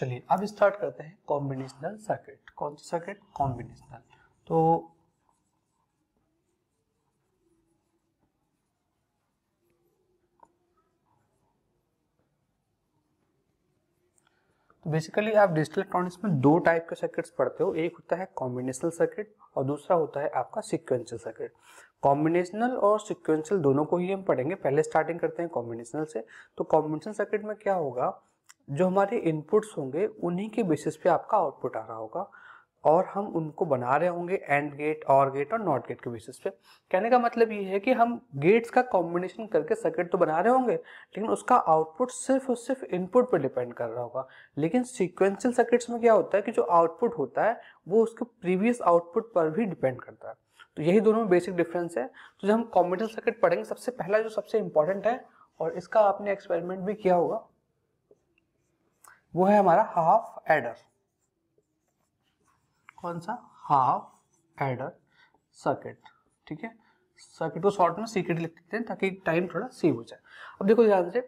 चलिए अब स्टार्ट करते हैं कॉम्बिनेशनल सर्किट कौन सा सर्किट कॉम्बिनेशनल तो तो बेसिकली आप डिजिटल इलेक्ट्रॉनिक्स में दो टाइप के सर्किट्स पढ़ते हो एक होता है कॉम्बिनेशनल सर्किट और दूसरा होता है आपका सिक्वेंशियल सर्किट कॉम्बिनेशनल और सिक्वेंशियल दोनों को ही हम पढ़ेंगे पहले स्टार्टिंग करते हैं कॉम्बिनेशनल से तो कॉम्बिनेशन सर्किट में क्या होगा जो हमारे इनपुट्स होंगे उन्हीं के बेसिस पे आपका आउटपुट आ रहा होगा और हम उनको बना रहे होंगे एंड गेट और गेट और नॉट गेट के बेसिस पे कहने का मतलब ये है कि हम गेट्स का कॉम्बिनेशन करके सर्किट तो बना रहे होंगे लेकिन उसका आउटपुट सिर्फ और सिर्फ इनपुट पर डिपेंड कर रहा होगा लेकिन सीक्वेंशियल सर्किट्स में क्या होता है कि जो आउटपुट होता है वो उसके प्रीवियस आउटपुट पर भी डिपेंड करता है तो यही दोनों में बेसिक डिफरेंस है तो जब हम कॉम्बिनेशन सर्किट पढ़ेंगे सबसे पहला जो सबसे इंपॉर्टेंट है और इसका आपने एक्सपेरिमेंट भी किया होगा वो है हमारा हाफ एडर कौन सा हाफ एडर सर्किट ठीक है सर्किट को शॉर्ट में सीक्रेट लिख देते हैं ताकि टाइम थोड़ा सेव हो जाए अब देखो ध्यान से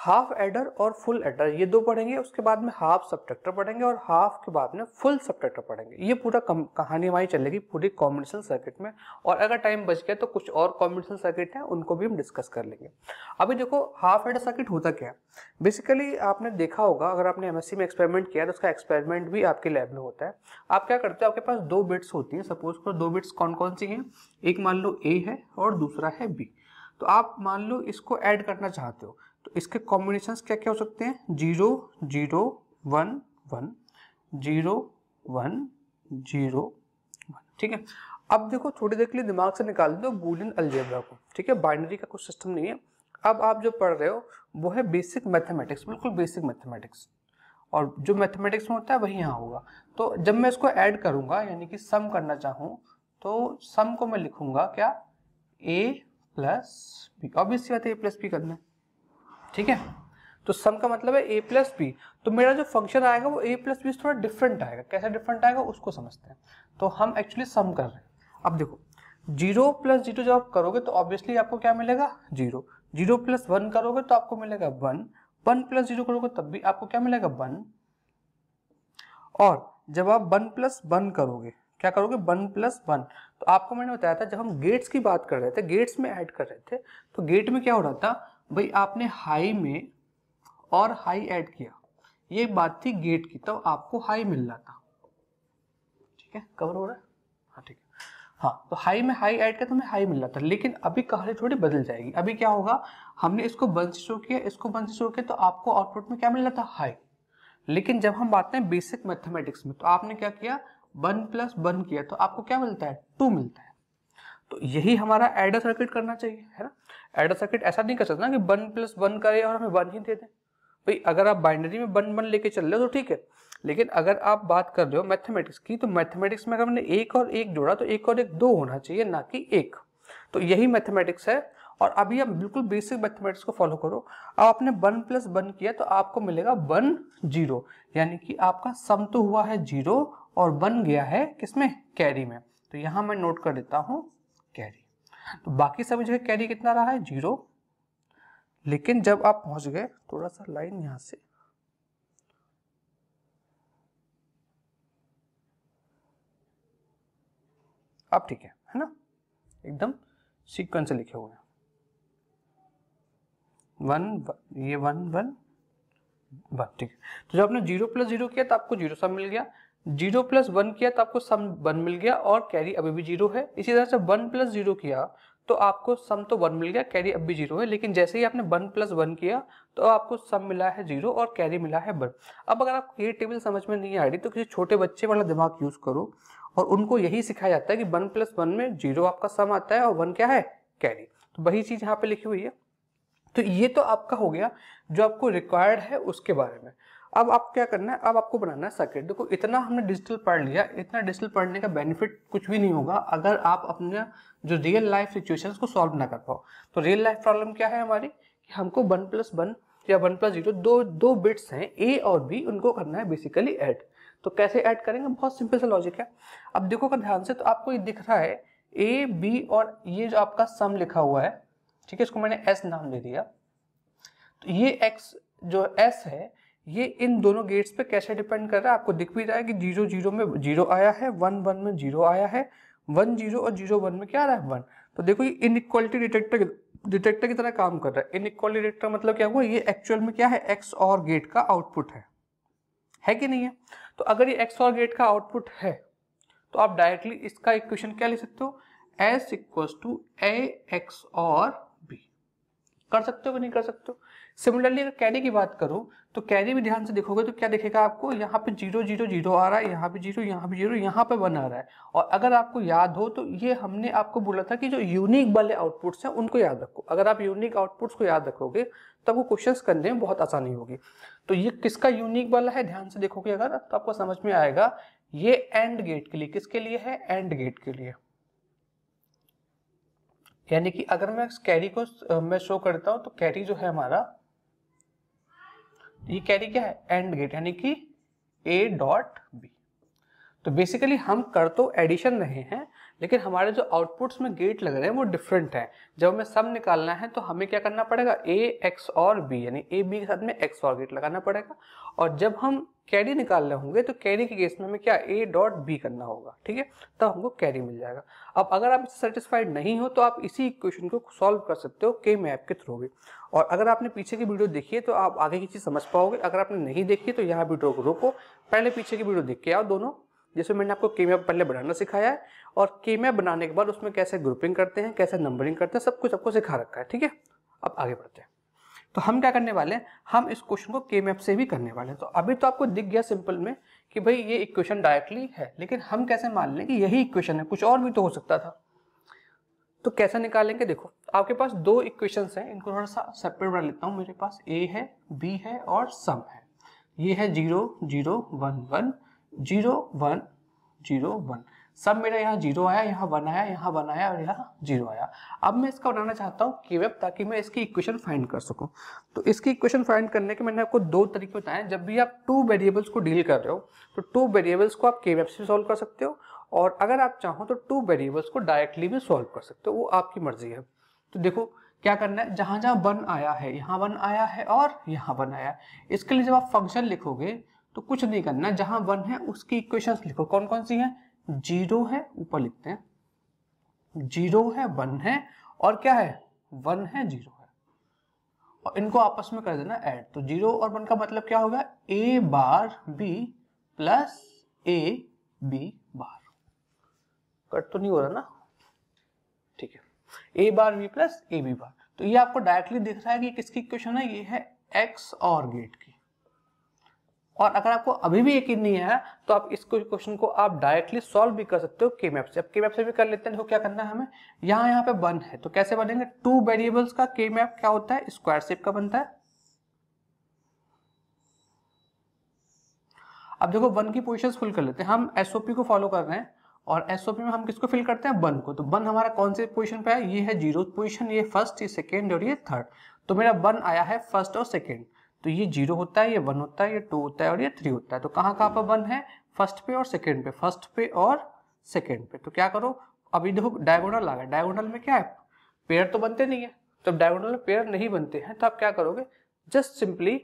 हाफ एडर और फुल एडर ये दो पढ़ेंगे उसके बाद में हाफ सब्ट्रैक्टर पढ़ेंगे और हाफ के बाद में फुल सब्ट्रैक्टर पढ़ेंगे ये पूरा कहानी हमारी चलेगी पूरी कॉम्बिनेशन सर्किट में और अगर टाइम बच गया तो कुछ और कॉम्बिनेशन सर्किट है उनको भी हम डिस्कस कर लेंगे अभी देखो हाफ एडर सर्किट होता क्या है बेसिकली आपने देखा होगा अगर आपने एम में एक्सपेरिमेंट किया तो उसका एक्सपेरिमेंट भी आपके लैब में होता है आप क्या करते हो आपके पास दो बिट्स होती हैं सपोज करो दो बिट्स कौन कौन सी हैं एक मान लो ए है और दूसरा है बी तो आप मान लो इसको ऐड करना चाहते हो तो इसके कॉम्बिनेशन क्या क्या हो सकते हैं zero zero one one zero one zero ठीक है अब देखो थोड़ी देर के लिए दिमाग से निकाल दो बुलियन अलजेब्रा को ठीक है बाइनरी का कुछ सिस्टम नहीं है अब आप जो पढ़ रहे हो वो है बेसिक मैथमेटिक्स बिल्कुल बेसिक मैथमेटिक्स और जो मैथमेटिक्स में होता है वही यहाँ होगा तो जब मैं इसको ऐड करूँगा यानी कि सम करना चाहूँ तो सम को मैं लिखूँगा क्या ए प्लस बी ऑब्वियस बात है ए प्लस बी करना है ठीक है तो सम का मतलब है ए प्लस बी तो मेरा जो फंक्शन आएगा वो ए प्लस बी थोड़ा डिफरेंट आएगा कैसे डिफरेंट आएगा उसको समझते हैं तो हम एक्चुअली सम कर रहे हैं अब देखो जीरो प्लस जीरो जब आप करोगे तो ऑब्वियसली आपको क्या मिलेगा जीरो जीरो प्लस वन करोगे तो आपको मिलेगा वन वन प्लस जीरो करोगे तब भी आपको क्या मिलेगा वन और जब आप वन प्लस वन करोगे क्या करोगे वन प्लस वन तो आपको मैंने बताया था जब हम गेट्स की बात कर रहे थे गेट्स में ऐड कर रहे थे तो गेट में क्या हो रहा था भाई आपने हाई में और हाई ऐड किया ये बात थी गेट की तो आपको हाई मिल रहा था ठीक है कवर हो रहा है हाँ ठीक है हाँ तो हाई में हाई ऐड किया तो हमें हाई मिल रहा था लेकिन अभी कहानी थोड़ी बदल जाएगी अभी क्या होगा हमने इसको बंद से शुरू किया इसको बंद से शुरू किया तो आपको आउटपुट में क्या मिल रहा था हाई लेकिन जब हम बात करें बेसिक मैथमेटिक्स में तो आपने क्या किया वन प्लस वन किया तो आपको क्या मिलता है टू मिलता है तो यही हमारा एडर सर्किट करना चाहिए है ना एडर सर्किट ऐसा नहीं कर सकता ना कि वन प्लस वन करे और हमें वन ही दे दें भाई अगर आप बाइनरी में वन वन लेके चल रहे हो तो ठीक है लेकिन अगर आप बात कर रहे हो मैथमेटिक्स की तो मैथमेटिक्स में अगर हमने एक और एक जोड़ा तो एक और एक दो होना चाहिए ना कि एक तो यही मैथमेटिक्स है और अभी आप बिल्कुल बेसिक मैथमेटिक्स को फॉलो करो अब आपने वन प्लस वन किया तो आपको मिलेगा वन जीरो यानी कि आपका सम तो हुआ है जीरो और वन गया है किसमें कैरी में तो यहाँ मैं नोट कर देता हूँ कैरी तो बाकी सभी जगह कैरी कितना रहा है जीरो लेकिन जब आप पहुंच गए थोड़ा सा लाइन यहां से अब ठीक है है ना एकदम सीक्वेंस से लिखे हुए हैं वन ये वन वन वन ठीक है तो जब आपने जीरो प्लस जीरो किया तो आपको जीरो सब मिल गया जीरो प्लस वन किया तो आपको सम वन मिल गया और कैरी अभी भी जीरो है इसी तरह से वन प्लस जीरो किया तो आपको सम तो वन मिल गया कैरी अब भी जीरो है लेकिन जैसे ही आपने वन प्लस वन किया तो आपको सम मिला है जीरो और कैरी मिला है वन अब अगर आपको ये टेबल समझ में नहीं आ रही तो किसी छोटे बच्चे वाला दिमाग यूज करो और उनको यही सिखाया जाता है कि वन प्लस वन में जीरो आपका सम आता है और वन क्या है कैरी तो वही चीज यहाँ पे लिखी हुई है तो ये तो आपका हो गया जो आपको रिक्वायर्ड है उसके बारे में अब आप क्या करना है अब आपको बनाना है सर्किट देखो इतना हमने डिजिटल पढ़ लिया इतना डिजिटल पढ़ने का बेनिफिट कुछ भी नहीं होगा अगर आप अपने जो रियल लाइफ सिचुएशन को सॉल्व ना कर पाओ तो रियल लाइफ प्रॉब्लम क्या है हमारी कि हमको वन प्लस वन या वन प्लस जीरो दो दो बिट्स हैं ए और बी उनको करना है बेसिकली ऐड तो कैसे ऐड करेंगे बहुत सिंपल सा लॉजिक है अब देखो का ध्यान से तो आपको ये दिख रहा है ए बी और ये जो आपका सम लिखा हुआ है ठीक है इसको मैंने एस नाम दे दिया तो ये एक्स जो एस है ये इन दोनों गेट्स पे कैसे डिपेंड कर रहा है आपको दिख भी रहा है कि जीरो जीरो में जीरो आया है वन वन में जीरो आया है वन जीरो और जीरो वन में क्या आ रहा है वन तो देखो ये इन इक्वालिटी डिटेक्टर डिटेक्टर की तरह काम कर रहा है इन इक्वालिटी डिटेक्टर मतलब क्या हुआ ये एक्चुअल में क्या है एक्स और गेट का आउटपुट है है कि नहीं है तो अगर ये एक्स और गेट का आउटपुट है तो आप डायरेक्टली इसका इक्वेशन क्या ले सकते हो S equals to A XOR B कर सकते हो कि नहीं कर सकते हो सिमिलरली अगर कैरी की बात करूँ तो कैरी भी ध्यान से देखोगे तो क्या देखेगा आपको यहाँ पे जीरो जीरो जीरो आ रहा है यहाँ पे जीरो यहाँ पे जीरो यहाँ पे वन आ रहा है और अगर आपको याद हो तो ये हमने आपको बोला था कि जो यूनिक वाले आउटपुट्स हैं उनको याद रखो अगर आप यूनिक आउटपुट्स को याद रखोगे तो आपको क्वेश्चन करने में बहुत आसानी होगी तो ये किसका यूनिक वाला है ध्यान से देखोगे अगर तो आपको समझ में आएगा ये एंड गेट के लिए किसके लिए है एंड गेट के लिए यानी कि अगर मैं कैरी को मैं शो करता हूँ तो कैरी जो है हमारा ये e कैरी क्या है एंड गेट यानी कि ए डॉट बी तो बेसिकली हम कर तो एडिशन रहे हैं लेकिन हमारे जो आउटपुट्स में गेट लग रहे हैं वो डिफरेंट हैं जब हमें सम निकालना है तो हमें क्या करना पड़ेगा ए एक्स और बी यानी ए बी के साथ में एक्स और गेट लगाना पड़ेगा और जब हम कैरी निकालने होंगे तो कैरी के केस में हमें क्या ए डॉट बी करना होगा ठीक है तब हमको कैरी मिल जाएगा अब अगर आप इससे सेटिस्फाइड नहीं हो तो आप इसी इक्वेशन को सॉल्व कर सकते हो के मैप के थ्रू भी और अगर आपने पीछे की वीडियो देखी है तो आप आगे की चीज़ समझ पाओगे अगर आपने नहीं देखी तो यहाँ वीडियो को रोको पहले पीछे की वीडियो देख के आओ दोनों जिसमें मैंने आपको केमिया पहले बनाना सिखाया है और केमिया बनाने के बाद उसमें कैसे ग्रुपिंग करते हैं कैसे नंबरिंग करते हैं सब कुछ आपको सिखा रखा है ठीक है अब आगे बढ़ते हैं तो हम क्या करने वाले हैं हम इस क्वेश्चन को के मैप से भी करने वाले हैं तो अभी तो आपको दिख गया सिंपल में कि भाई ये इक्वेशन डायरेक्टली है लेकिन हम कैसे मान लें कि यही इक्वेशन है कुछ और भी तो हो सकता था तो कैसे निकालेंगे देखो आपके पास दो इक्वेशंस हैं इनको थोड़ा सा सेपरेट बना लेता हूँ मेरे पास ए है बी है और सम है ये है zero zero one one zero one zero one सब मेरा यहाँ जीरो आया यहाँ वन आया यहाँ वन आया और यहाँ जीरो आया अब मैं इसका बनाना चाहता हूँ केवेप ताकि मैं इसकी इक्वेशन फाइंड कर सकूँ तो इसकी इक्वेशन फाइंड करने के मैंने आपको दो तरीके बताए जब भी आप टू वेरिएबल्स को डील कर रहे हो तो टू वेरिएबल्स को आप केवेप से सॉल्व कर सकते हो और अगर आप चाहो तो टू वेरिएबल्स को डायरेक्टली भी सॉल्व कर सकते हो वो आपकी मर्जी है तो देखो क्या करना है जहाँ जहाँ वन आया है यहाँ वन आया है और यहाँ वन आया है इसके लिए जब आप फंक्शन लिखोगे तो कुछ नहीं करना जहां वन है उसकी इक्वेशन लिखो कौन कौन सी है जीरो है ऊपर लिखते हैं जीरो है वन है और क्या है वन है जीरो है और इनको आपस में कर देना ऐड तो जीरो और वन का मतलब क्या होगा A bar B plus A B bar cut तो नहीं हो रहा ना ठीक है A bar B plus A B bar तो ये आपको डायरेक्टली दिख रहा है कि किसकी इक्वेशन है ये है एक्स और गेट की और अगर आपको अभी भी यकीन नहीं है तो आप इस क्वेश्चन को आप डायरेक्टली सॉल्व भी कर सकते हो के मैप से अब के मैप से भी कर लेते हैं देखो क्या करना है हमें यहाँ यहाँ पे वन है तो कैसे बनेंगे टू वेरिएबल्स का के मैप क्या होता है स्क्वायर शेप का बनता है अब देखो वन की पोजिशन फुल कर लेते हैं हम एसओपी को फॉलो कर रहे हैं और एसओपी में हम किसको फिल करते हैं वन को तो वन हमारा कौन से पोजीशन पे है ये है जीरो पोजीशन ये फर्स्ट ये सेकेंड और ये थर्ड तो मेरा वन आया है फर्स्ट और सेकेंड तो ये जीरो होता है ये वन होता है ये टू होता है और ये थ्री होता है तो कहाँ कहाँ पर वन है फर्स्ट पे और सेकेंड पे फर्स्ट पे और सेकेंड पे तो क्या करो अभी देखो डायगोनल आ गए डायगोनल में क्या है पेयर तो बनते नहीं है तो डायगोनल में पेयर नहीं बनते हैं तो आप क्या करोगे जस्ट सिंपली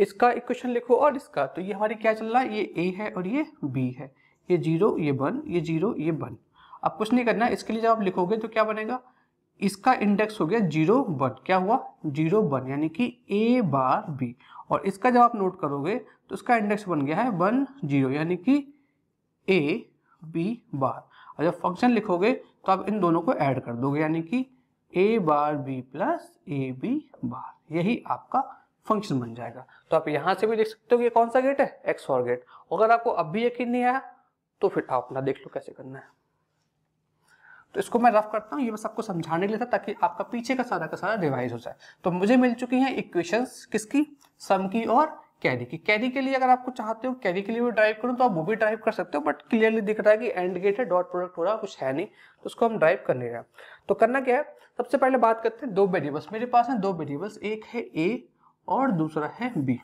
इसका इक्वेशन लिखो और इसका तो ये हमारी क्या चल रहा है ये ए है और ये बी है ये जीरो ये वन ये जीरो ये वन अब कुछ नहीं करना इसके लिए जब आप लिखोगे तो क्या बनेगा इसका इंडेक्स हो गया जीरो वन क्या हुआ जीरो वन यानी कि ए बार बी और इसका जब आप नोट करोगे तो इसका इंडेक्स बन गया है वन जीरो यानी कि ए बी बार और जब फंक्शन लिखोगे तो आप इन दोनों को ऐड कर दोगे यानी कि A bar B plus A B bar यही आपका फंक्शन बन जाएगा तो आप यहाँ से भी देख सकते हो कि कौन सा गेट है एक्स और गेट अगर आपको अब भी यकीन नहीं आया तो फिर आप अपना देख लो कैसे करना है तो इसको मैं रफ करता हूँ ये बस आपको समझाने के लिए था ताकि आपका पीछे का सारा का सारा रिवाइज हो जाए तो मुझे मिल चुकी है इक्वेशंस किसकी सम की और कैरी की कैरी के लिए अगर आपको चाहते हो कैरी के लिए भी ड्राइव करूँ तो आप वो भी ड्राइव कर सकते हो बट क्लियरली दिख रहा है कि एंड गेट है डॉट प्रोडक्ट हो रहा कुछ है नहीं तो उसको हम ड्राइव करने रहे तो करना क्या है सबसे पहले बात करते हैं दो वेरिएबल्स मेरे पास हैं दो वेरिएबल्स एक है ए और दूसरा है बी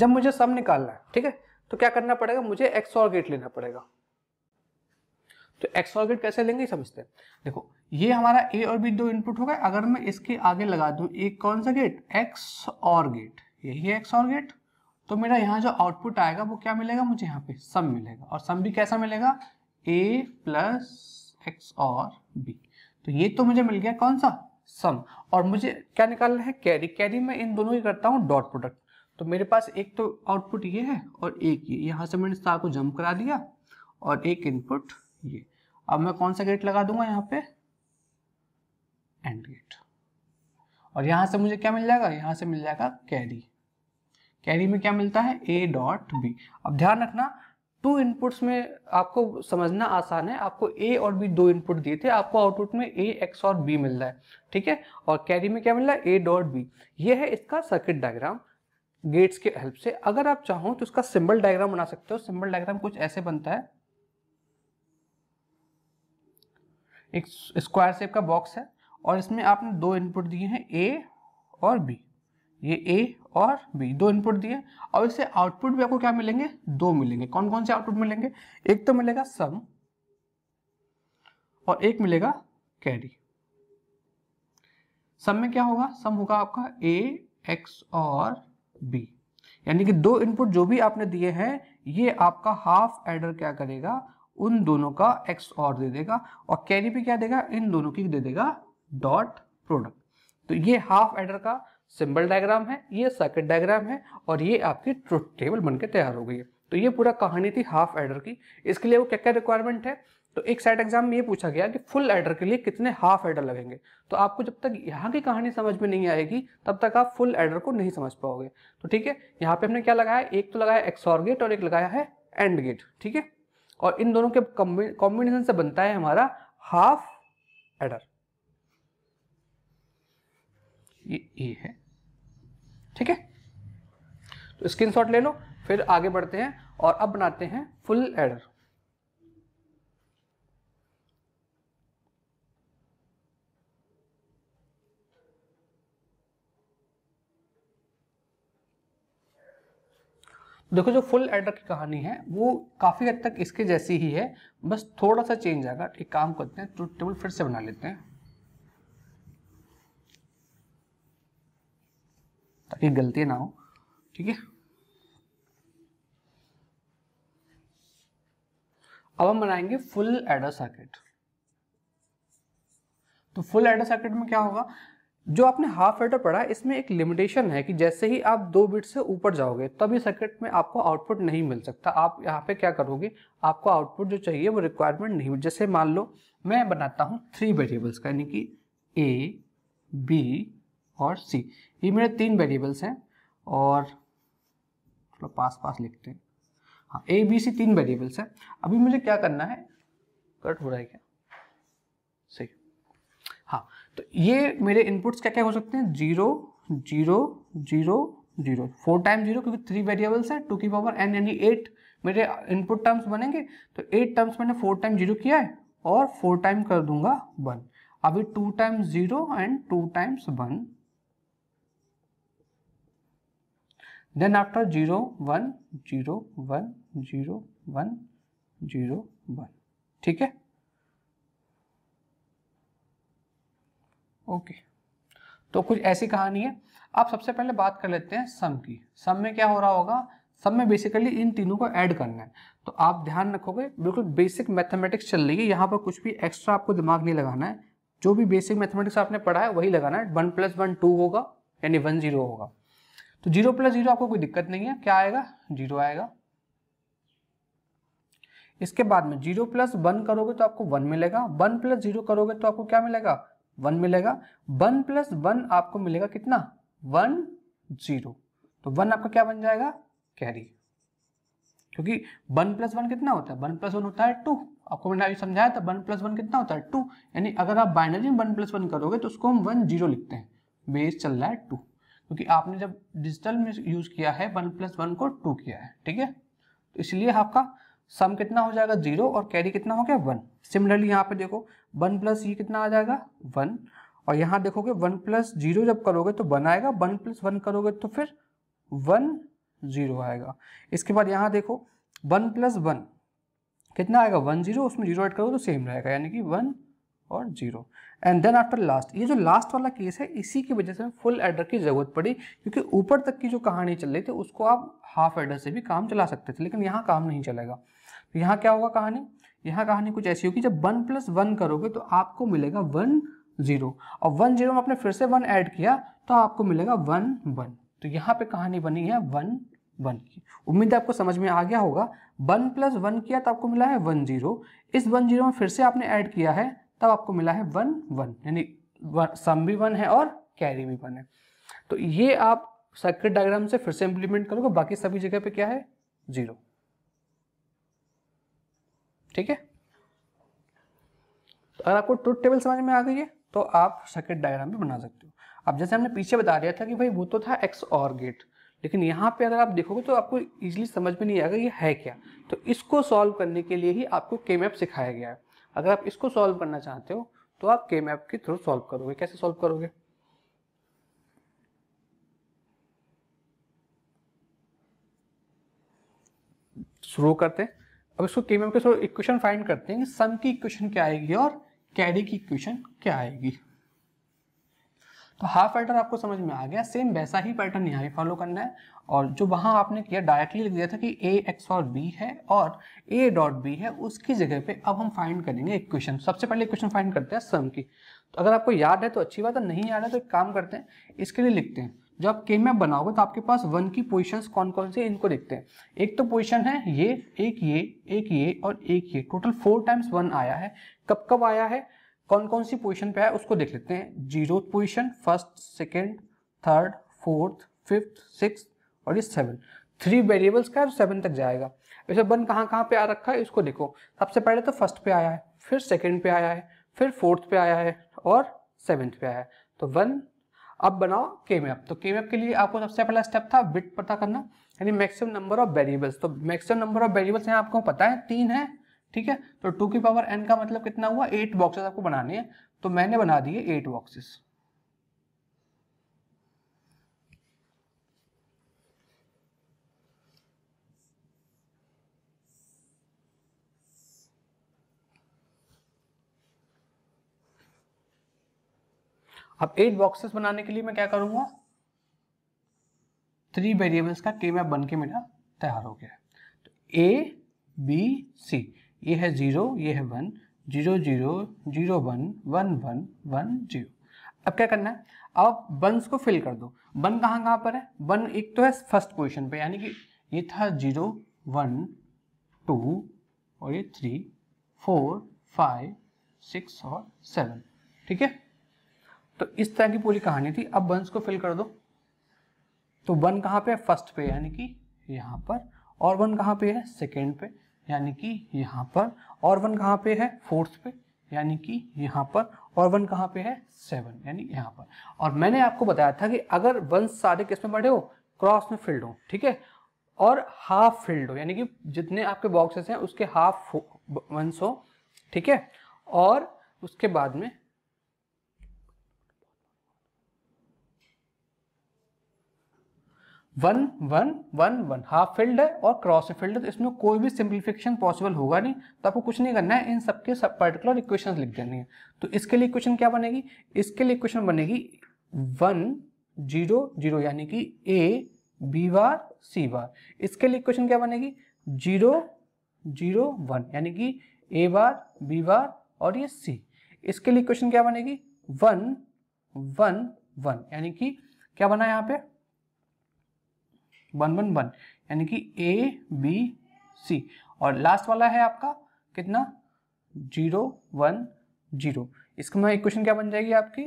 जब मुझे सम निकालना है ठीक है तो क्या करना पड़ेगा मुझे एक्स और गेट लेना पड़ेगा तो एक्स और गेट कैसे लेंगे समझते हैं देखो ये हमारा ए और बी दो इनपुट होगा अगर मैं इसके आगे लगा दू एक कौन सा गेट एक्स और गेट यही है एक्स और गेट तो मेरा यहाँ जो आउटपुट आएगा वो क्या मिलेगा मुझे यहाँ पे सम मिलेगा और सम भी कैसा मिलेगा A plus XOR B तो ये तो मुझे मिल गया कौन सा सम और मुझे क्या निकालना है कैरी कैरी मैं इन दोनों ही करता हूँ डॉट प्रोडक्ट तो मेरे पास एक तो आउटपुट ये है और एक ये यहाँ से मैंने स्टार को जम्प करा दिया और एक इनपुट ये अब मैं कौन सा गेट लगा दूंगा यहाँ पे एंड गेट और यहां से मुझे क्या मिल जाएगा यहां से मिल जाएगा कैरी कैरी में क्या मिलता है ए डॉट बी अब ध्यान रखना टू इनपुट्स में आपको समझना आसान है आपको ए और बी दो इनपुट दिए थे आपको आउटपुट में ए एक्स और बी मिल रहा है ठीक है और कैरी में क्या मिल रहा है ए डॉट बी ये है इसका सर्किट डायग्राम गेट्स के हेल्प से अगर आप चाहो तो इसका सिंबल डायग्राम बना सकते हो सिंबल डायग्राम कुछ ऐसे बनता है एक स्क्वायर शेप का बॉक्स है और इसमें आपने दो इनपुट दिए हैं ए और बी ये ए और बी दो इनपुट दिए और इससे आउटपुट भी आपको क्या मिलेंगे दो मिलेंगे कौन कौन से आउटपुट मिलेंगे एक तो मिलेगा सम और एक मिलेगा कैरी सम में क्या होगा सम होगा आपका ए एक्स और बी यानी कि दो इनपुट जो भी आपने दिए हैं ये आपका हाफ एडर क्या करेगा उन दोनों का एक्स और दे देगा और कैरी पे क्या देगा इन दोनों की दे देगा डॉट प्रोडक्ट तो ये हाफ एडर का सिंबल डायग्राम है ये सर्किट डायग्राम है और ये आपकी ट्रुथ टेबल बनकर तैयार हो गई है तो ये पूरा कहानी थी हाफ एडर की इसके लिए वो क्या क्या रिक्वायरमेंट है तो एक साइड एग्जाम में ये पूछा गया कि फुल एडर के लिए कितने हाफ एडर लगेंगे तो आपको जब तक यहाँ की कहानी समझ में नहीं आएगी तब तक आप फुल एडर को नहीं समझ पाओगे तो ठीक है यहाँ पे हमने क्या लगाया एक तो लगाया एक्सॉर गेट और एक लगाया है एंड गेट ठीक है और इन दोनों के कॉम्बिनेशन से बनता है हमारा हाफ एडर ये ये है ठीक है तो स्क्रीनशॉट ले लो फिर आगे बढ़ते हैं और अब बनाते हैं फुल एडर देखो जो फुल एडर की कहानी है वो काफ़ी हद तक इसके जैसी ही है बस थोड़ा सा चेंज आएगा एक काम करते हैं ट्रूथ तो टेबल फिर से बना लेते हैं ताकि गलती ना हो ठीक है अब हम बनाएंगे फुल एडर सर्किट तो फुल एडर सर्किट में क्या होगा जो आपने हाफ एडर पढ़ा है इसमें एक लिमिटेशन है कि जैसे ही आप दो बिट से ऊपर जाओगे तभी सर्किट में आपको आउटपुट नहीं मिल सकता आप यहाँ पे क्या करोगे आपको आउटपुट जो चाहिए वो रिक्वायरमेंट नहीं जैसे मान लो मैं बनाता हूँ थ्री वेरिएबल्स का यानी कि ए बी और सी ये मेरे तीन वेरिएबल्स हैं और तो पास पास लिखते हैं हाँ ए बी सी तीन वेरिएबल्स हैं अभी मुझे क्या करना है कट हो रहा है क्या सही हाँ तो ये मेरे इनपुट्स क्या क्या हो सकते हैं zero zero zero zero four time zero क्योंकि थ्री वेरिएबल्स है टू की पावर एन यानी एट मेरे इनपुट टर्म्स बनेंगे तो एट टर्म्स मैंने फोर टाइम जीरो किया है और फोर टाइम कर दूंगा वन अभी two times zero and two times one then after zero one zero one zero one zero one ठीक है ओके तो कुछ ऐसी कहानी है आप सबसे पहले बात कर लेते हैं सम की सम में क्या हो रहा होगा सब में बेसिकली इन तीनों को ऐड करना है तो आप ध्यान रखोगे बिल्कुल बेसिक मैथमेटिक्स चल रही है यहाँ पर कुछ भी एक्स्ट्रा आपको दिमाग नहीं लगाना है जो भी बेसिक मैथमेटिक्स आपने पढ़ा है वही लगाना है वन प्लस वन टू होगा यानी वन जीरो होगा तो जीरो प्लस जीरो आपको कोई दिक्कत नहीं है क्या आएगा जीरो आएगा इसके बाद में जीरो प्लस वन करोगे तो आपको वन मिलेगा वन प्लस जीरो करोगे तो आपको क्या मिलेगा वन मिलेगा वन प्लस वन आपको मिलेगा कितना वन जीरो तो वन आपका क्या बन जाएगा कैरी क्योंकि वन प्लस वन कितना होता है वन प्लस वन होता है टू आपको मैंने अभी समझाया था वन प्लस वन कितना होता है टू यानी अगर आप बाइनरी में वन प्लस वन करोगे तो उसको हम वन जीरो लिखते हैं बेस चल रहा है टू क्योंकि आपने जब डिजिटल में यूज किया है वन प्लस वन को टू किया है ठीक है तो इसलिए आपका हाँ सम कितना हो जाएगा जीरो और कैरी कितना हो गया वन सिमिलरली यहाँ पे देखो वन प्लस ये e कितना आ जाएगा वन और यहाँ देखोगे वन प्लस जीरो जब करोगे तो वन आएगा वन प्लस वन करोगे तो फिर वन जीरो आएगा इसके बाद यहाँ देखो वन प्लस वन कितना आएगा वन जीरो उसमें जीरो ऐड करोगे तो सेम रहेगा यानी कि वन और zero and then after last ये जो लास्ट वाला केस है इसी की वजह से फुल एडर की ज़रूरत पड़ी क्योंकि ऊपर तक की जो कहानी चल रही थी उसको आप हाफ एडर से भी काम चला सकते थे लेकिन यहाँ काम नहीं चलेगा तो यहाँ क्या होगा कहानी यहाँ कहानी कुछ ऐसी होगी जब वन प्लस वन करोगे तो आपको मिलेगा वन जीरो और वन जीरो में आपने फिर से वन ऐड किया तो आपको मिलेगा वन वन तो यहाँ पे कहानी बनी है वन वन की उम्मीद है आपको समझ में आ गया होगा वन प्लस वन किया तो आपको मिला है वन जीरो इस वन जीरो में फिर से आपने ऐड किया है तब आपको मिला है वन वन यानी सम भी वन है और कैरी भी वन है तो ये आप सर्किट डायग्राम से फिर से इंप्लीमेंट करोगे बाकी सभी जगह पे क्या है जीरो ठीक है तो अगर आपको ट्रुथ टेबल समझ में आ गई है तो आप सर्किट डायग्राम भी बना सकते हो अब जैसे हमने पीछे बता दिया था कि भाई वो तो था एक्स और गेट लेकिन यहाँ पे अगर आप देखोगे तो आपको इजीली समझ में नहीं आएगा ये है क्या तो इसको सॉल्व करने के लिए ही आपको के मैप सिखाया गया है अगर आप इसको सॉल्व करना चाहते हो तो आप के मैप के थ्रू सॉल्व करोगे कैसे सॉल्व करोगे शुरू करते हैं अब इसको के के इक्वेशन फाइंड करते हैं सम की इक्वेशन क्या आएगी और कैरी की इक्वेशन क्या आएगी तो हाफ पैटर्न आपको समझ में आ गया सेम वैसा ही पैटर्न यहाँ भी फॉलो करना है और जो वहां आपने किया डायरेक्टली लिख दिया था कि ए एक्स और बी है और ए डॉट बी है उसकी जगह पे अब हम फाइंड करेंगे इक्वेशन सबसे पहले इक्वेशन फाइंड करते हैं सम की तो अगर आपको याद है तो अच्छी बात है नहीं याद है तो एक काम करते हैं इसके लिए लिखते हैं जब आप के मैप बनाओगे तो आपके पास वन की पोजिशन कौन कौन से इनको देखते हैं एक तो पोजिशन है ये एक ये एक ये और एक ये टोटल फोर टाइम्स वन आया है कब कब आया है कौन कौन सी पोजिशन पे है उसको देख लेते हैं zero position first second third fourth fifth six और ये सेवन थ्री वेरिएबल्स का है सेवन तक जाएगा वैसे वन कहाँ कहाँ पे आ रखा है इसको देखो सबसे पहले तो फर्स्ट पे आया है फिर सेकेंड पे आया है फिर फोर्थ पे आया है और सेवेंथ पे आया है तो वन अब बनाओ के मैप तो के मैप के लिए आपको सबसे पहला स्टेप था बिट पता करना यानी मैक्सिमम नंबर ऑफ वेरिएबल्स तो मैक्सिमम नंबर ऑफ वेरिएबल्स यहाँ आपको पता है तीन है ठीक है तो टू की पावर एन का मतलब कितना हुआ एट बॉक्सेस आपको बनाने हैं तो मैंने बना दिए एट बॉक्सेस अब एट बॉक्सेस बनाने के लिए मैं क्या करूंगा थ्री वेरिएबल्स का के मैप बन के मेरा तैयार हो गया तो ए बी सी ये है जीरो ये है one zero zero zero one one one one zero अब क्या करना है अब बंस को फिल कर दो बन कहाँ कहाँ पर है बन एक तो है फर्स्ट पोजिशन पे यानी कि ये था जीरो वन टू और ये थ्री फोर फाइव सिक्स और सेवन ठीक है तो इस तरह की पूरी कहानी थी अब वंश को फिल कर दो तो वन कहाँ पे है फर्स्ट पे यानी कि यहाँ पर और वन कहाँ पे है सेकेंड पे यानी कि यहाँ पर और वन कहाँ पे है फोर्थ पे यानी कि यहाँ पर और वन कहाँ पे है सेवन यानी यहाँ पर और मैंने आपको बताया था कि अगर वन सारे किस में बढ़े हो क्रॉस में फील्ड हो ठीक है और हाफ फील्ड हो यानी कि जितने आपके बॉक्सेस हैं उसके हाफ वंस हो ठीक है और उसके बाद में one one one one half field है और क्रॉस फील्ड है तो इसमें कोई भी सिंप्लीफिकेशन पॉसिबल होगा नहीं तो आपको कुछ नहीं करना है इन सबके सब पर्टिकुलर इक्वेशन लिख देनी है तो इसके लिए इक्वेशन क्या बनेगी इसके लिए इक्वेशन बनेगी वन जीरो जीरो यानी कि ए बी बार सी बार इसके लिए इक्वेशन क्या बनेगी जीरो जीरो वन यानी कि ए बार बी बार और ये सी इसके लिए इक्वेशन क्या बनेगी वन वन वन यानी कि क्या बना यहाँ पे वन वन वन यानी कि ए बी सी और लास्ट वाला है आपका कितना जीरो वन जीरो इसका मैं इक्वेशन क्या बन जाएगी आपकी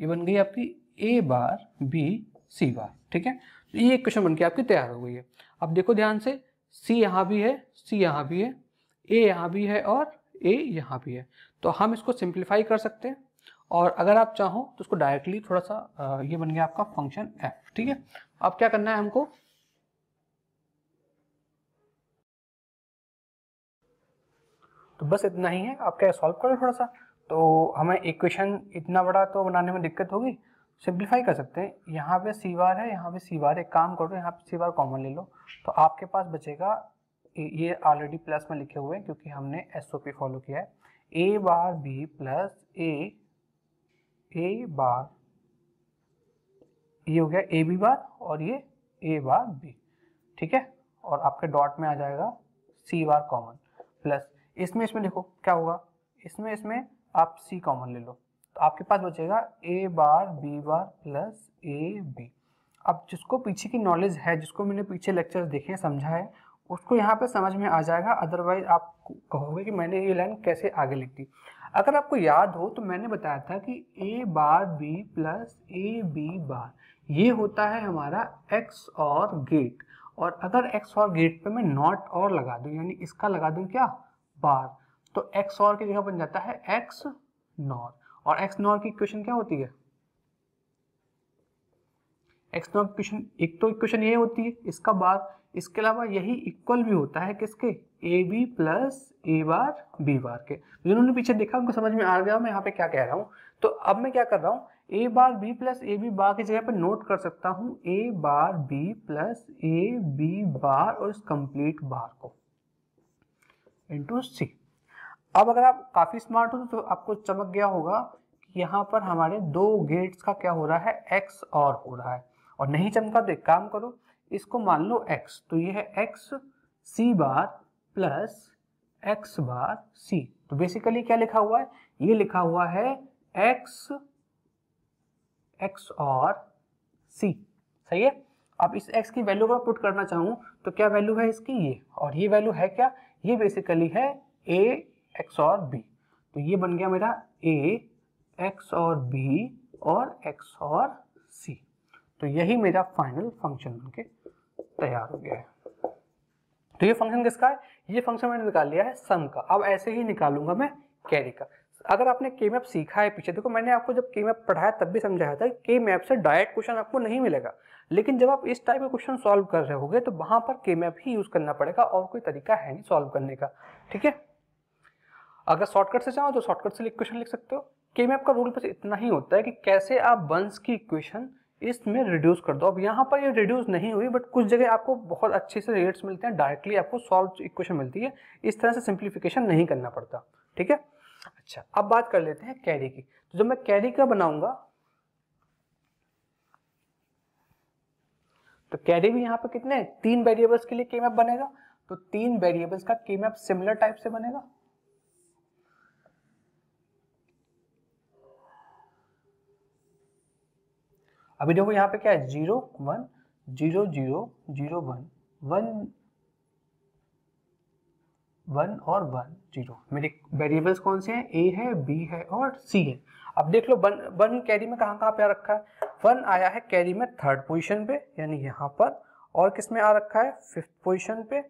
ये बन गई आपकी ए बार बी सी बार ठीक है तो ये इक्वेशन बन के आपकी तैयार हो गई है अब देखो ध्यान से सी यहाँ भी है सी यहाँ भी है ए यहाँ भी है और ए यहाँ भी है तो हम इसको सिंप्लीफाई कर सकते हैं और अगर आप चाहो तो उसको डायरेक्टली थोड़ा सा ये बन गया आपका फंक्शन एफ ठीक है अब क्या करना है हमको तो बस इतना ही है आप क्या सॉल्व करो थोड़ा सा तो हमें इक्वेशन इतना बड़ा तो बनाने में दिक्कत होगी सिंप्लीफाई कर सकते हैं यहाँ पे सी बार है यहाँ पे सी बार एक काम करो यहाँ पे सी बार कॉमन ले लो तो आपके पास बचेगा ये ऑलरेडी प्लस में लिखे हुए हैं क्योंकि हमने एस ओ पी फॉलो किया है ए बार बी प्लस ए ए बार ये हो गया ए बी बार और ये ए बार बी ठीक है और आपके डॉट में आ जाएगा सी बार कॉमन प्लस इसमें इसमें देखो क्या होगा इसमें इसमें आप सी कॉमन ले लो तो आपके पास बचेगा A bar B bar plus A B अब जिसको पीछे की नॉलेज है जिसको मैंने पीछे लेक्चर देखे हैं समझा है उसको यहाँ पे समझ में आ जाएगा अदरवाइज आप कहोगे कि मैंने ये लाइन कैसे आगे लिख दी अगर आपको याद हो तो मैंने बताया था कि A bar B plus A B bar ये होता है हमारा एक्स और गेट और अगर एक्स और गेट पे मैं नॉट और लगा दूँ यानी इसका लगा दूँ क्या बार तो एक्स और की जगह बन जाता है एक्स नॉर और एक्स नॉर की इक्वेशन क्या होती है एक्स नॉर इक्वेशन एक तो इक्वेशन ये होती है इसका बार इसके अलावा यही इक्वल भी होता है किसके A B plus A bar B bar के जिन्होंने पीछे देखा उनको समझ में आ गया मैं यहाँ पे क्या कह रहा हूँ तो अब मैं क्या कर रहा हूँ A bar B plus A B bar की जगह पर नोट कर सकता हूँ A bar B plus A B bar और इस कंप्लीट बार को इंटू सी अब अगर आप काफ़ी स्मार्ट हो तो आपको चमक गया होगा कि यहाँ पर हमारे दो गेट्स का क्या हो रहा है एक्स और हो रहा है और नहीं चमका तो एक काम करो इसको मान लो एक्स तो ये है X C bar plus X bar C तो बेसिकली क्या लिखा हुआ है ये लिखा हुआ है एक्स एक्स और सी सही है अब इस एक्स की वैल्यू को पुट करना चाहूँ तो क्या वैल्यू है इसकी ये और ये वैल्यू है क्या ये बेसिकली है ए एक्स और बी तो ये बन गया मेरा ए एक्स और बी और एक्स और सी तो यही मेरा फाइनल फंक्शन बन के तैयार हो गया है तो ये फंक्शन किसका है ये फंक्शन मैंने निकाल लिया है सम का अब ऐसे ही निकालूंगा मैं कैरी का अगर आपने के मैप सीखा है पीछे देखो मैंने आपको जब के मैप पढ़ाया तब भी समझाया था कि के मैप से डायरेक्ट क्वेश्चन आपको नहीं मिलेगा लेकिन जब आप इस टाइप के क्वेश्चन सॉल्व कर रहे होगे तो वहां पर के मैप ही यूज़ करना पड़ेगा और कोई तरीका है नहीं सॉल्व करने का ठीक है अगर शॉर्टकट से चाहो तो शॉर्टकट से क्वेश्चन लिख सकते हो के मैप का रूल बस इतना ही होता है कि कैसे आप बंस की इक्वेशन इसमें रिड्यूस कर दो अब यहाँ पर ये रिड्यूस नहीं हुई बट कुछ जगह आपको बहुत अच्छे से रेट्स मिलते हैं डायरेक्टली आपको सॉल्व इक्वेशन मिलती है इस तरह से सिंप्लीफिकेशन नहीं करना पड़ता ठीक है अच्छा अब बात कर लेते हैं कैरी की तो जब मैं कैरी का बनाऊंगा तो कैरी भी यहाँ पे कितने तीन वेरिएबल्स के लिए के मैप बनेगा तो तीन वेरिएबल्स का के मैप सिमिलर टाइप से बनेगा अभी देखो यहाँ पे क्या है zero one zero zero zero one one one और वन जीरो मेरे वेरिएबल्स कौन से हैं ए है बी है और सी है अब देख लो वन वन कैरी में कहाँ कहाँ पे आ रखा है वन आया है कैरी में थर्ड पोजीशन पे यानी यहाँ पर और किस में आ रखा है फिफ्थ पोजीशन पे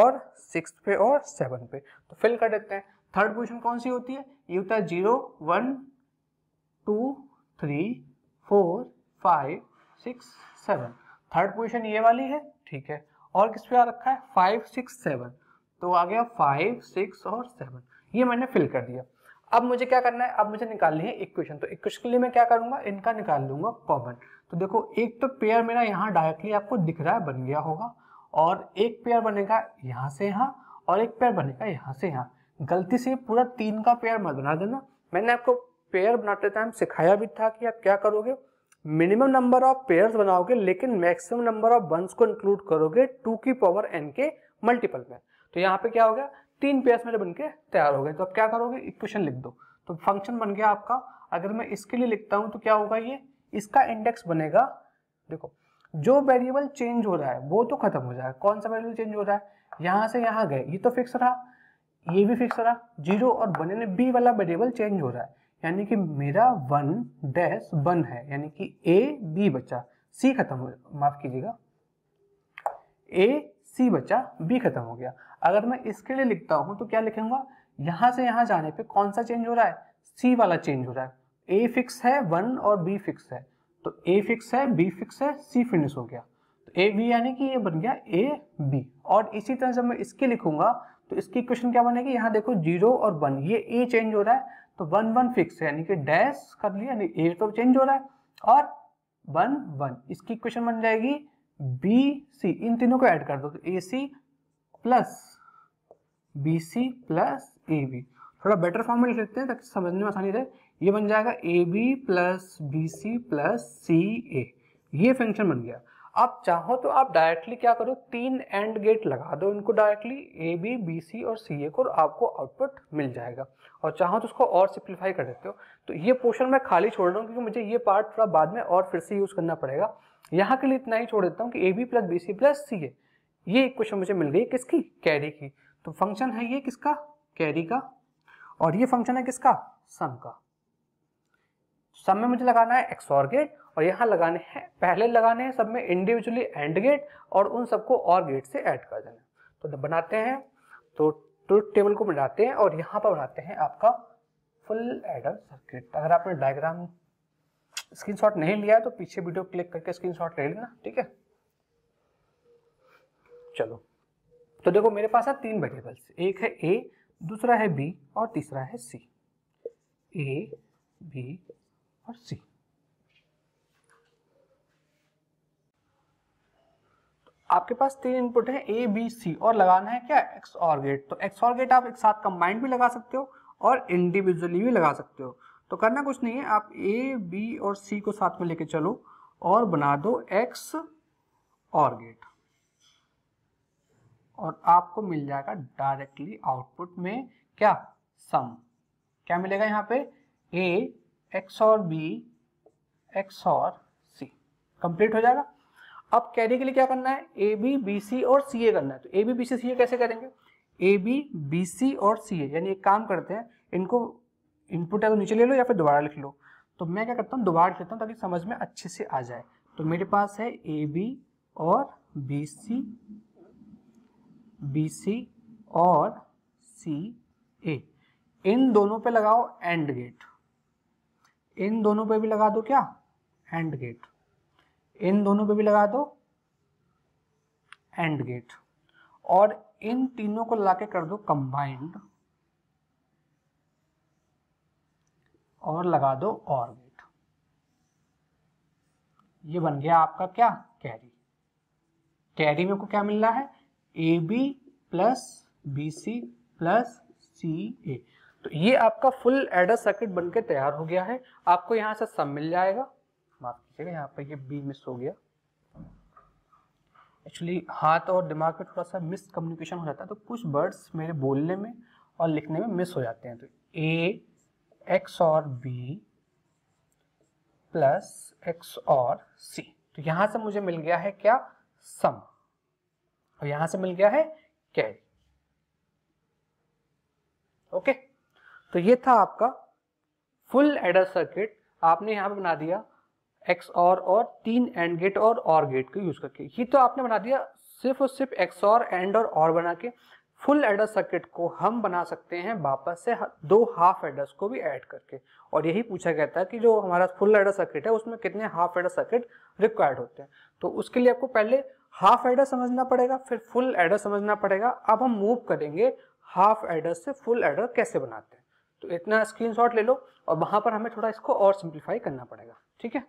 और सिक्स पे और सेवन पे तो फिल कर देते हैं थर्ड पोजीशन कौन सी होती है ये होता है zero one two three four five six seven third position ये वाली है ठीक है और किस पे आ रखा है फाइव सिक्स सेवन तो आ गया फाइव सिक्स और सेवन ये मैंने फिल कर दिया अब मुझे क्या करना है अब मुझे निकालनी है इक्वेशन तो इक्वेशन के लिए मैं क्या करूंगा इनका निकाल लूंगा कॉमन तो देखो एक तो पेयर मेरा यहाँ डायरेक्टली आपको दिख रहा है बन गया होगा और एक पेयर बनेगा यहाँ से यहाँ और एक पेयर बनेगा यहाँ से यहाँ गलती से पूरा तीन का पेयर मत बना देना मैंने आपको पेयर बनाते टाइम सिखाया भी था कि आप क्या करोगे मिनिमम नंबर ऑफ पेयर्स बनाओगे लेकिन मैक्सिमम नंबर ऑफ वंस को इंक्लूड करोगे टू की पावर एन के मल्टीपल में तो यहाँ पे क्या हो गया तीन पेयर्स मेरे बनके तैयार हो गए तो आप क्या करोगे इक्वेशन लिख दो तो फंक्शन बन गया आपका अगर मैं इसके लिए लिखता हूं तो क्या होगा ये इसका इंडेक्स बनेगा देखो जो वेरिएबल चेंज हो रहा है वो तो खत्म हो जाएगा कौन सा वेरिएबल चेंज हो रहा है यहां से यहां गए ये तो फिक्स रहा ये भी फिक्स रहा जीरो और वन यानी बी वाला वेरिएबल चेंज हो रहा है यानी कि मेरा वन डैश वन है यानी कि ए बी बचा सी खत्म हो माफ कीजिएगा ए सी बचा बी खत्म हो गया अगर मैं इसके लिए लिखता हूं तो क्या लिखूंगा यहाँ से यहाँ जाने पे कौन सा चेंज हो रहा है सी वाला चेंज हो रहा है ए फिक्स है वन और बी फिक्स है तो ए फिक्स है बी फिक्स है सी फिनिश हो गया तो ए बी यानी कि ये बन गया ए बी और इसी तरह जब मैं इसके लिखूंगा तो इसकी क्वेश्चन क्या बनेगी यहाँ देखो जीरो और वन ये ए चेंज हो रहा है तो वन वन फिक्स है यानी कि डैश कर लिया यानी ए तो चेंज हो रहा है और वन वन इसकी क्वेश्चन बन जाएगी बी सी इन तीनों को ऐड कर दो तो A C plus B C plus A B थोड़ा बेटर फॉर्म में लिख लेते हैं ताकि समझने में आसानी रहे ये बन जाएगा A B plus B C plus C A ये फंक्शन बन गया आप चाहो तो आप डायरेक्टली क्या करो तीन एंड गेट लगा दो इनको directly A B B C और सी ए को आपको आउटपुट मिल जाएगा और चाहो तो उसको और सिंप्लीफाई कर देते हो तो ये पोर्शन मैं खाली छोड़ रहा हूँ क्योंकि मुझे ये पार्ट थोड़ा बाद में और फिर से यूज़ करना पड़ेगा यहाँ के लिए इतना ही छोड़ देता हूँ कि A B plus B C plus C A ये इक्वेशन मुझे मिल गई किसकी कैरी की तो फंक्शन है ये किसका कैरी का और ये फंक्शन है किसका सम का सम तो में मुझे लगाना है एक्सोर गेट और यहाँ लगाने हैं पहले लगाने हैं सब में इंडिविजुअली एंड गेट और उन सबको और गेट से ऐड कर देना तो बनाते हैं तो ट्रुथ टेबल को बनाते हैं और यहाँ पर बनाते हैं आपका फुल एडर सर्किट अगर आपने डायग्राम स्क्रीनशॉट नहीं लिया है तो पीछे वीडियो क्लिक करके स्क्रीनशॉट ले लेना ठीक है चलो तो देखो मेरे पास है तीन वेरिएबल्स एक है ए दूसरा है बी और तीसरा है सी ए बी और सी आपके पास तीन इनपुट है ए बी सी और लगाना है क्या एक्स और गेट तो एक्स और गेट आप एक साथ कंबाइंड भी लगा सकते हो और इंडिविजुअली भी लगा सकते हो तो करना कुछ नहीं है आप ए बी और सी को साथ में लेके चलो और बना दो एक्स और गेट और आपको मिल जाएगा डायरेक्टली आउटपुट में क्या सम क्या मिलेगा यहाँ पे A XOR B XOR C complete हो जाएगा अब कैरी के लिए क्या करना है ए बी बी सी और सी ए करना है तो ए बी बी सी सी ए कैसे करेंगे ए बी बी सी और सी ए यानी एक काम करते हैं इनको इनपुट है तो नीचे ले लो या फिर दोबारा लिख लो तो मैं क्या करता हूँ दोबारा लिखता हूँ ताकि समझ में अच्छे से आ जाए तो मेरे पास है ए बी और बी सी बी सी और सी ए इन दोनों पे लगाओ एंड गेट इन दोनों पे भी लगा दो क्या एंड गेट इन दोनों पे भी लगा दो एंड गेट और इन तीनों को लाके कर दो कंबाइंड और लगा दो और गेट ये बन गया आपका क्या कैरी कैरी में को क्या मिल रहा है A B plus B C plus C A तो ये आपका फुल एडर सर्किट बनकर तैयार हो गया है आपको यहाँ से सब मिल जाएगा माफ कीजिएगा यहाँ पर ये बी मिस हो गया एक्चुअली हाथ और दिमाग में थोड़ा सा मिस कम्युनिकेशन हो जाता है तो कुछ वर्ड्स मेरे बोलने में और लिखने में मिस हो जाते हैं तो A XOR B plus XOR C तो यहाँ से मुझे मिल गया है क्या सम और यहां से मिल गया है कैरी ओके तो ये था आपका फुल एडर सर्किट आपने यहां पे बना दिया एक्स और और तीन एंड गेट और और गेट को यूज करके ये तो आपने बना दिया सिर्फ और सिर्फ एक्स और एंड और और बना के फुल एडर सर्किट को हम बना सकते हैं वापस से दो हाफ एडर्स को भी ऐड करके और यही पूछा गया था कि जो हमारा फुल एडर सर्किट है उसमें कितने हाफ एडर सर्किट रिक्वायर्ड होते हैं तो उसके लिए आपको पहले हाफ एडर समझना पड़ेगा फिर फुल एडर समझना पड़ेगा अब हम मूव करेंगे हाफ एडर से फुल एडर कैसे बनाते हैं तो इतना स्क्रीनशॉट ले लो और वहाँ पर हमें थोड़ा इसको और सिंप्लीफाई करना पड़ेगा ठीक है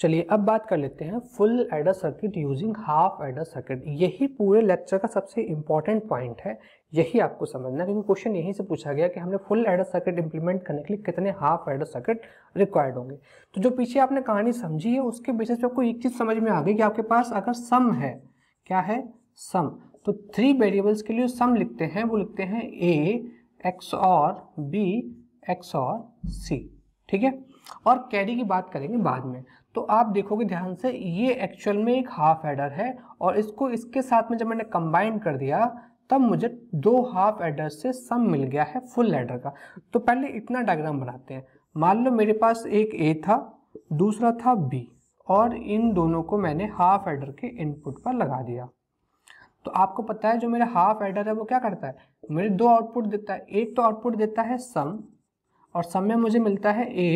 चलिए अब बात कर लेते हैं full adder circuit using half adder circuit यही पूरे लेक्चर का सबसे इंपॉर्टेंट पॉइंट है यही आपको समझना क्योंकि क्वेश्चन यहीं से पूछा गया कि हमने फुल एडर सर्किट इंप्लीमेंट करने के लिए कितने हाफ एडर सर्किट रिक्वायर्ड होंगे तो जो पीछे आपने कहानी समझी है उसके बेसिस पे आपको एक चीज़ समझ में आ गई कि आपके पास अगर सम है क्या है सम तो थ्री वेरिएबल्स के लिए सम लिखते हैं वो लिखते हैं A XOR B XOR C ठीक है और कैरी की बात करेंगे बाद में तो आप देखोगे ध्यान से ये एक्चुअल में एक हाफ एडर है और इसको इसके साथ में जब मैंने कंबाइन कर दिया तब मुझे दो हाफ एडर से सम मिल गया है फुल एडर का तो पहले इतना डायग्राम बनाते हैं मान लो मेरे पास एक ए था दूसरा था बी और इन दोनों को मैंने हाफ एडर के इनपुट पर लगा दिया तो आपको पता है जो मेरा हाफ एडर है वो क्या करता है मेरे दो आउटपुट देता है एक तो आउटपुट देता है सम और सम में मुझे मिलता है ए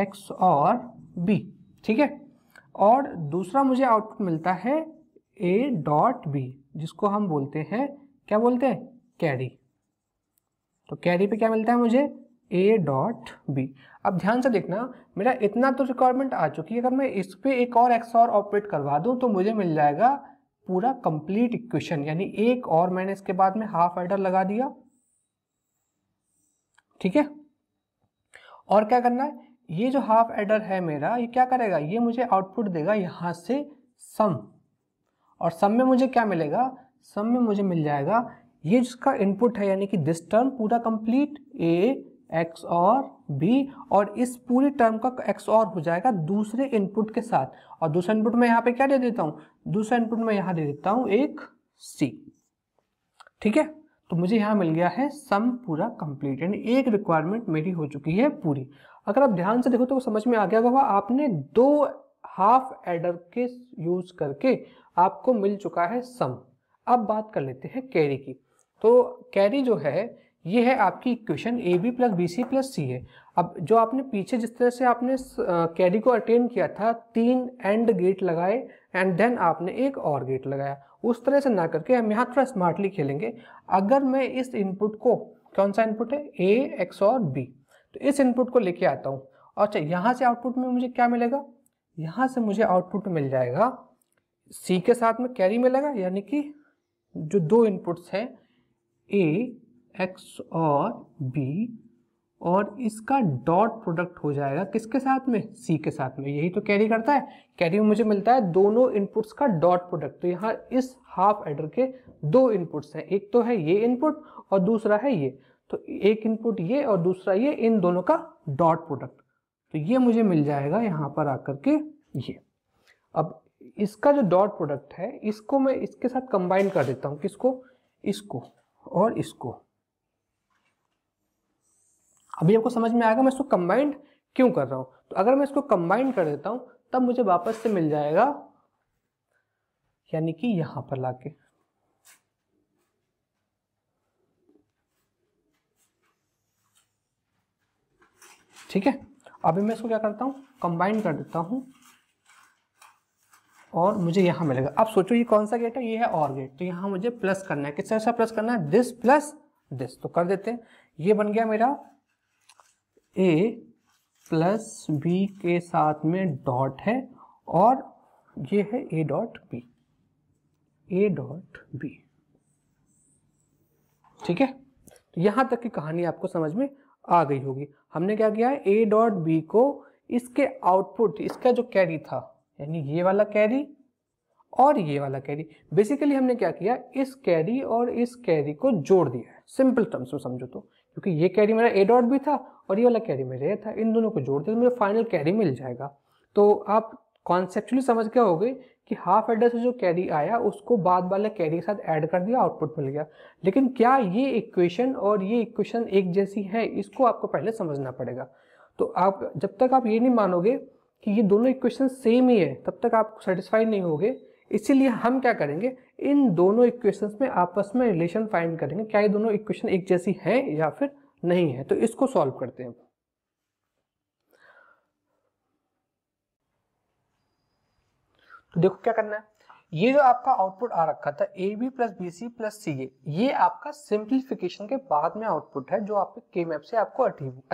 एक्स और बी ठीक है और दूसरा मुझे आउटपुट मिलता है ए डॉट बी जिसको हम बोलते हैं क्या बोलते हैं कैरी तो कैरी पे क्या मिलता है मुझे ए डॉट बी अब ध्यान से देखना मेरा इतना तो रिक्वायरमेंट आ चुकी है अगर मैं इस पर एक और एक्स और ऑपरेट करवा दूँ तो मुझे मिल जाएगा पूरा कंप्लीट इक्वेशन यानी एक और मैंने इसके बाद में हाफ एडर लगा दिया ठीक है और क्या करना है ये जो हाफ एडर है मेरा ये क्या करेगा ये मुझे आउटपुट देगा यहाँ से सम और सम में मुझे क्या मिलेगा सम में मुझे मिल जाएगा ये जिसका इनपुट है यानी कि दिस टर्म पूरा complete A XOR B और इस पूरी टर्म का एक्स और हो जाएगा दूसरे इनपुट के साथ और दूसरा इनपुट में यहाँ पे क्या दे देता हूँ दूसरा इनपुट में यहाँ दे देता हूँ एक सी ठीक है तो मुझे यहाँ मिल गया है सम पूरा कंप्लीट यानी एक रिक्वायरमेंट मेरी हो चुकी है पूरी अगर आप ध्यान से देखो तो समझ में आ गया होगा आपने दो हाफ एडर के यूज करके आपको मिल चुका है सम अब बात कर लेते हैं कैरी की तो कैरी जो है ये है आपकी equation A B plus B C plus C है अब जो आपने पीछे जिस तरह से आपने कैरी को अटेन किया था तीन एंड गेट लगाए एंड देन आपने एक और गेट लगाया उस तरह से ना करके हम यहाँ थोड़ा स्मार्टली खेलेंगे अगर मैं इस इनपुट को कौन सा इनपुट है ए एक्स और बी तो इस इनपुट को लेके आता हूँ और अच्छा यहाँ से आउटपुट में मुझे क्या मिलेगा यहाँ से मुझे आउटपुट मिल जाएगा सी के साथ में कैरी मिलेगा यानी कि जो दो इनपुट्स हैं ए एक्स और बी और इसका डॉट प्रोडक्ट हो जाएगा किसके साथ में सी के साथ में यही तो कैरी करता है कैरी में मुझे मिलता है दोनों इनपुट्स का डॉट प्रोडक्ट तो यहाँ इस हाफ एडर के दो इनपुट्स हैं एक तो है ये इनपुट और दूसरा है ये तो एक इनपुट ये और दूसरा ये इन दोनों का डॉट प्रोडक्ट तो ये मुझे मिल जाएगा यहाँ पर आकर के ये अब इसका जो डॉट प्रोडक्ट है इसको मैं इसके साथ कंबाइन कर देता हूँ किसको इसको और इसको अभी आपको समझ में आएगा मैं इसको कंबाइंड क्यों कर रहा हूँ तो अगर मैं इसको कंबाइंड कर देता हूँ तब मुझे वापस से मिल जाएगा यानी कि यहाँ पर लाके ठीक है अभी मैं इसको क्या करता हूँ कंबाइन कर देता हूँ और मुझे यहाँ मिलेगा अब सोचो ये कौन सा गेट है ये है और गेट तो यहाँ मुझे प्लस करना है किस तरह से प्लस करना है दिस प्लस दिस तो कर देते हैं ये बन गया मेरा ए प्लस बी के साथ में डॉट है और ये है A dot B A dot B ठीक है तो यहाँ तक की कहानी आपको समझ में आ गई होगी हमने क्या किया ए डॉट बी को इसके आउटपुट इसका जो कैरी था यानी ये वाला कैरी और ये वाला कैरी बेसिकली हमने क्या किया इस कैरी और इस कैरी को जोड़ दिया है सिंपल टर्म्स में समझो तो क्योंकि ये कैरी मेरा ए डॉट बी था और ये वाला कैरी मेरा था इन दोनों को जोड़ दिया तो मुझे फाइनल कैरी मिल जाएगा तो आप कॉन्सेप्चुअली समझ क्या हो गई कि हाफ एडर से जो कैरी आया उसको बाद वाले कैरी के साथ ऐड कर दिया आउटपुट मिल गया लेकिन क्या ये इक्वेशन और ये इक्वेशन एक जैसी है इसको आपको पहले समझना पड़ेगा तो आप जब तक आप ये नहीं मानोगे कि ये दोनों इक्वेशन सेम ही है तब तक आप सेटिस्फाई नहीं होगे इसीलिए हम क्या करेंगे इन दोनों इक्वेशंस में आपस में रिलेशन फाइंड करेंगे क्या ये दोनों इक्वेशन एक जैसी हैं या फिर नहीं है तो इसको सॉल्व करते हैं तो देखो क्या करना है ये जो आपका आउटपुट आ रखा था A B plus B C plus C A ये आपका सिंप्लीफिकेशन के बाद में आउटपुट है जो आपके के मैप से आपको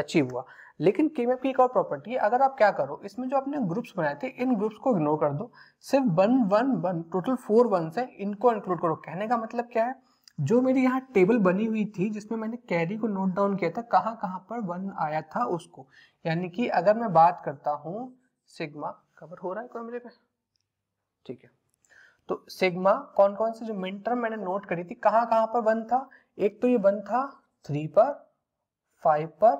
अचीव हुआ लेकिन के मैप की एक और प्रॉपर्टी है अगर आप क्या करो इसमें जो आपने ग्रुप्स बनाए थे इन ग्रुप्स को इग्नोर कर दो सिर्फ one one one total four one से इनको इंक्लूड करो कहने का मतलब क्या है जो मेरी यहाँ टेबल बनी हुई थी जिसमें मैंने कैरी को नोट डाउन किया था कहाँ कहाँ पर वन आया था उसको यानी कि अगर मैं बात करता हूँ सिग्मा कवर हो रहा है कोई मेरे पे ठीक है तो सिग्मा कौन कौन से जो मिड टर्म मैंने नोट करी थी कहां कहां पर बंद था एक तो ये बंद था थ्री पर फाइव पर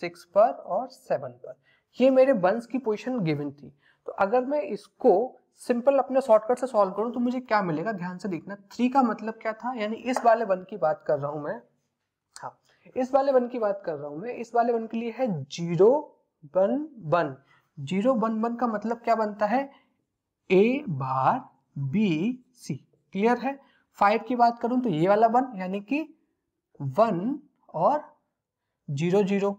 सिक्स पर और सेवन पर ये मेरे बंस की पोजिशन गिवन थी तो अगर मैं इसको सिंपल अपने शॉर्टकट से सॉल्व करूं तो मुझे क्या मिलेगा ध्यान से देखना थ्री का मतलब क्या था यानी इस वाले वन की बात कर रहा हूं मैं हाँ इस वाले वन की बात कर रहा हूं मैं इस वाले वन के लिए है zero one one zero one one का मतलब क्या बनता है A bar B C clear है फाइव की बात करूं तो ये वाला वन यानी कि वन और जीरो जीरो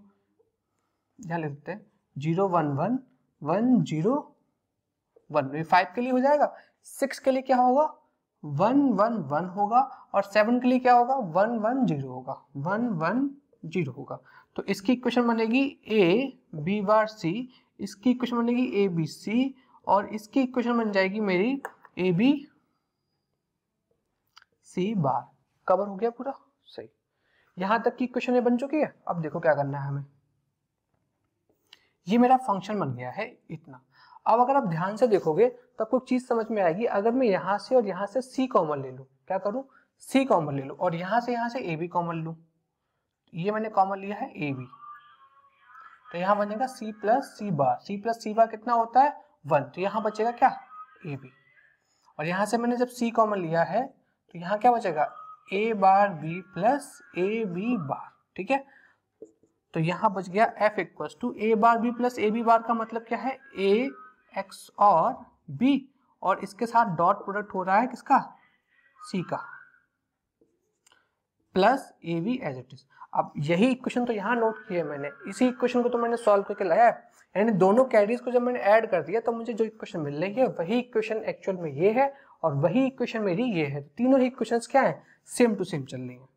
लिखते हैं zero one one one zero one ये फाइव के लिए हो जाएगा सिक्स के लिए क्या होगा वन वन वन होगा और सेवन के लिए क्या होगा वन वन जीरो होगा वन वन जीरो होगा तो इसकी इक्वेशन बनेगी ए बी बार सी इसकी इक्वेशन बनेगी ए बी सी और इसकी इक्वेशन बन जाएगी मेरी A B C bar cover हो गया पूरा सही यहां तक की इक्वेशन बन चुकी है अब देखो क्या करना है हमें ये मेरा फंक्शन बन गया है इतना अब अगर आप ध्यान से देखोगे तो आपको चीज समझ में आएगी अगर मैं यहाँ से और यहाँ से सी कॉमन ले लू क्या करूं सी कॉमन ले लू और यहां से यहां से ए बी कॉमन लू ये मैंने कॉमन लिया है ए बी तो यहाँ बनेगा सी प्लस सी बार सी प्लस सी बार कितना होता है वन तो यहाँ बचेगा क्या ए बी और यहाँ से मैंने जब सी कॉमन लिया है तो यहाँ क्या बचेगा A bar B plus A B bar ठीक है तो यहाँ बच गया F equal to A bar B plus A B bar का मतलब क्या है ए एक्स और बी और इसके साथ डॉट प्रोडक्ट हो रहा है किसका सी का plus A V as it is अब यही इक्वेशन तो यहाँ नोट किया मैंने इसी इक्वेशन को तो मैंने सॉल्व करके लाया है यानी दोनों कैरीज को जब मैंने ऐड कर दिया तो मुझे जो इक्वेशन मिल रही है वही इक्वेशन एक्चुअल में ये है और वही इक्वेशन मेरी ये है तो तीनों ही इक्वेशन क्या है सेम टू सेम चल रही है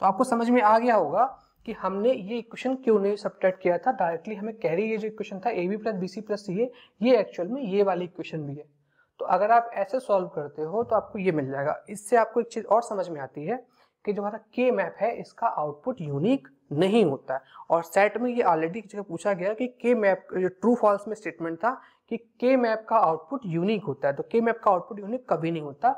तो आपको समझ में आ गया होगा कि हमने ये इक्वेशन क्यों नहीं सब्ट्रैक्ट किया था डायरेक्टली हमें कैरी ये जो इक्वेशन था A B plus B C plus ये ये एक्चुअल में ये वाली इक्वेशन भी है तो अगर आप ऐसे सॉल्व करते हो तो आपको ये मिल जाएगा इससे आपको एक चीज़ और समझ में आती है कि जो हमारा के मैप है इसका आउटपुट यूनिक नहीं होता है और सेट में ये ऑलरेडी जगह पूछा गया कि के मैप जो ट्रू फॉल्स में स्टेटमेंट था कि के मैप का आउटपुट यूनिक होता है तो के मैप का आउटपुट यूनिक कभी नहीं होता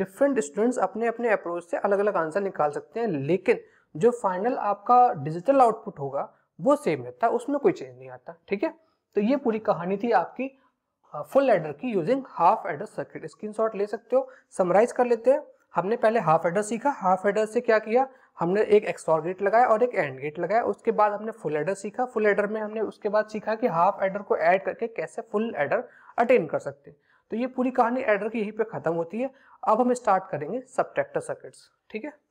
डिफरेंट स्टूडेंट्स अपने अपने अप्रोच से अलग अलग आंसर निकाल सकते हैं लेकिन जो फाइनल आपका डिजिटल आउटपुट होगा वो सेम रहता है उसमें कोई चेंज नहीं आता ठीक है तो ये पूरी कहानी थी आपकी फुल एडर की using half adder circuit screenshot ले सकते हो समराइज कर लेते हैं हमने पहले हाफ एडर सीखा हाफ एडर से क्या किया हमने एक एक्सॉर गेट लगाया और एक एंड गेट लगाया उसके बाद हमने फुल एडर सीखा फुल एडर में हमने उसके बाद सीखा कि हाफ एडर को ऐड करके कैसे फुल एडर अटेन कर सकते हैं तो ये पूरी कहानी एडर की यहीं पे खत्म होती है अब हम स्टार्ट करेंगे सब्ट्रैक्टर सर्किट्स ठीक है